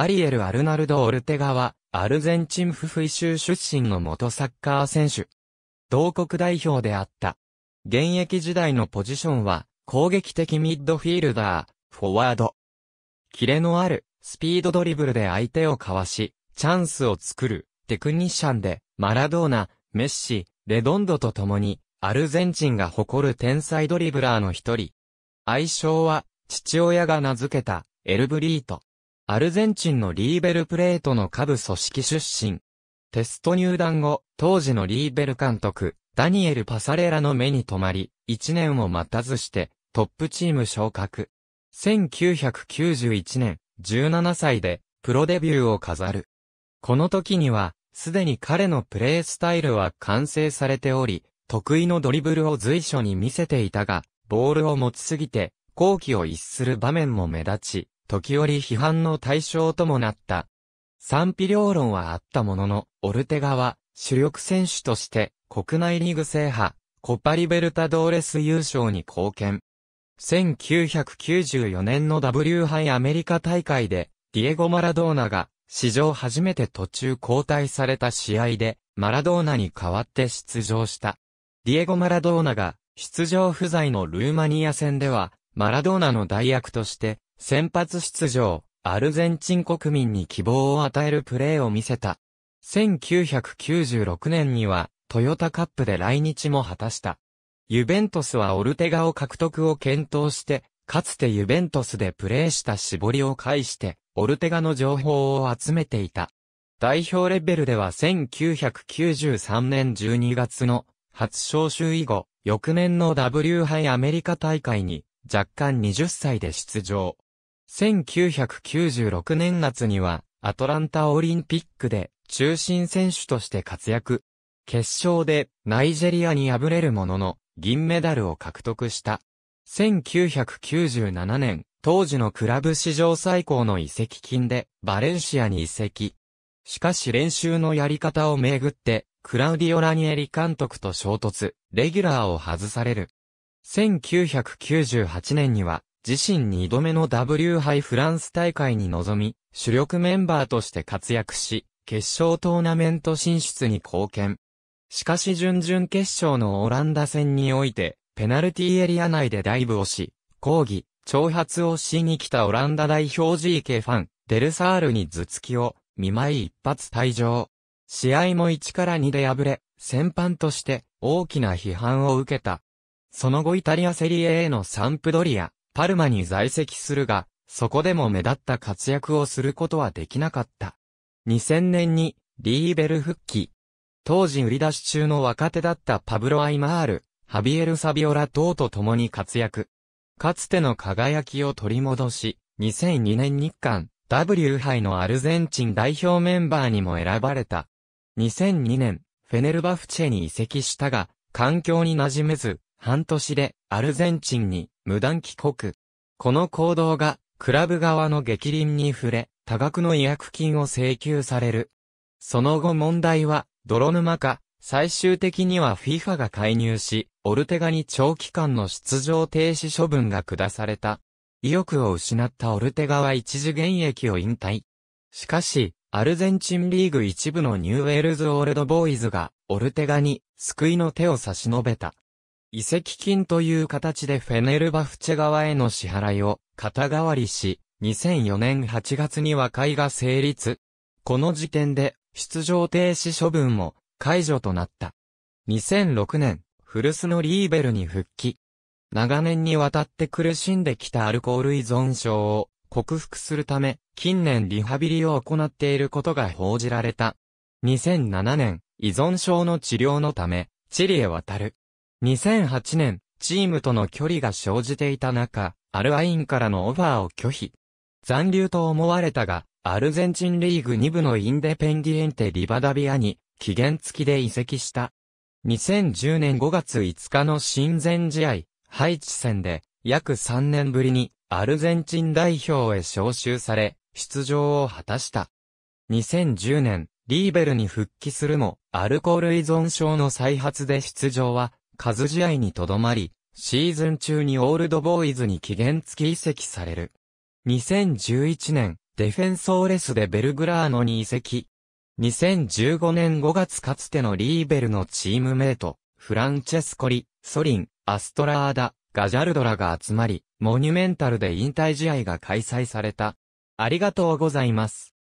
アリエル・アルナルド・オルテガは、アルゼンチンフフイ州出身の元サッカー選手。同国代表であった。現役時代のポジションは、攻撃的ミッドフィールダー、フォワード。キレのある、スピードドリブルで相手をかわし、チャンスを作る、テクニシャンで、マラドーナ、メッシ、レドンドと共に、アルゼンチンが誇る天才ドリブラーの一人。愛称は、父親が名付けた、エルブリート。アルゼンチンのリーベルプレートの下部組織出身。テスト入団後、当時のリーベル監督、ダニエル・パサレラの目に留まり、1年を待たずして、トップチーム昇格。1991年、17歳で、プロデビューを飾る。この時には、すでに彼のプレースタイルは完成されており、得意のドリブルを随所に見せていたが、ボールを持ちすぎて、後期を逸する場面も目立ち、時折批判の対象ともなった。賛否両論はあったものの、オルテガは主力選手として国内リーグ制覇、コパリベルタドーレス優勝に貢献。1994年の W 杯アメリカ大会で、ディエゴ・マラドーナが史上初めて途中交代された試合で、マラドーナに代わって出場した。ディエゴ・マラドーナが出場不在のルーマニア戦では、マラドーナの代役として、先発出場、アルゼンチン国民に希望を与えるプレーを見せた。1996年には、トヨタカップで来日も果たした。ユベントスはオルテガを獲得を検討して、かつてユベントスでプレーした絞りを介して、オルテガの情報を集めていた。代表レベルでは1993年12月の初招集以後、翌年の W 杯アメリカ大会に若干20歳で出場。1996年夏には、アトランタオリンピックで中心選手として活躍。決勝でナイジェリアに敗れるものの銀メダルを獲得した。1997年、当時のクラブ史上最高の移籍金でバレンシアに移籍。しかし練習のやり方をめぐって、クラウディオ・ラニエリ監督と衝突、レギュラーを外される。1998年には自身2度目の W 杯フランス大会に臨み、主力メンバーとして活躍し、決勝トーナメント進出に貢献。しかし準々決勝のオランダ戦において、ペナルティエリア内でダイブをし、抗議、挑発をしに来たオランダ代表 GK ファン、デルサールに頭突きを、見舞い一発退場。試合も1から2で敗れ、戦犯として大きな批判を受けた。その後イタリアセリエへのサンプドリア、パルマに在籍するが、そこでも目立った活躍をすることはできなかった。2000年に、リーベル復帰。当時売り出し中の若手だったパブロ・アイマール、ハビエル・サビオラ等と共に活躍。かつての輝きを取り戻し、2002年日韓 W 杯のアルゼンチン代表メンバーにも選ばれた。2002年、フェネルバフチェに移籍したが、環境に馴染めず、半年でアルゼンチンに無断帰国。この行動がクラブ側の激輪に触れ、多額の違約金を請求される。その後問題は泥沼化、最終的には FIFA が介入し、オルテガに長期間の出場停止処分が下された。意欲を失ったオルテガは一時現役を引退。しかし、アルゼンチンリーグ一部のニューウェールズオールドボーイズが、オルテガに救いの手を差し伸べた。遺跡金という形でフェネルバフチェ側への支払いを肩代わりし、2004年8月に和解が成立。この時点で出場停止処分も解除となった。2006年、古巣のリーベルに復帰。長年にわたって苦しんできたアルコール依存症を克服するため、近年リハビリを行っていることが報じられた。2007年、依存症の治療のため、チリへ渡る。2008年、チームとの距離が生じていた中、アルアインからのオファーを拒否。残留と思われたが、アルゼンチンリーグ2部のインデペンディエンテ・リバダビアに、期限付きで移籍した。2010年5月5日の親善試合、ハイチ戦で、約3年ぶりに、アルゼンチン代表へ招集され、出場を果たした。2010年、リーベルに復帰するも、アルコール依存症の再発で出場は数試合にとどまり、シーズン中にオールドボーイズに期限付き移籍される。2011年、デフェンソーレスでベルグラーノに移籍。2015年5月かつてのリーベルのチームメイト、フランチェスコリ、ソリン、アストラーダ、ガジャルドラが集まり、モニュメンタルで引退試合が開催された。ありがとうございます。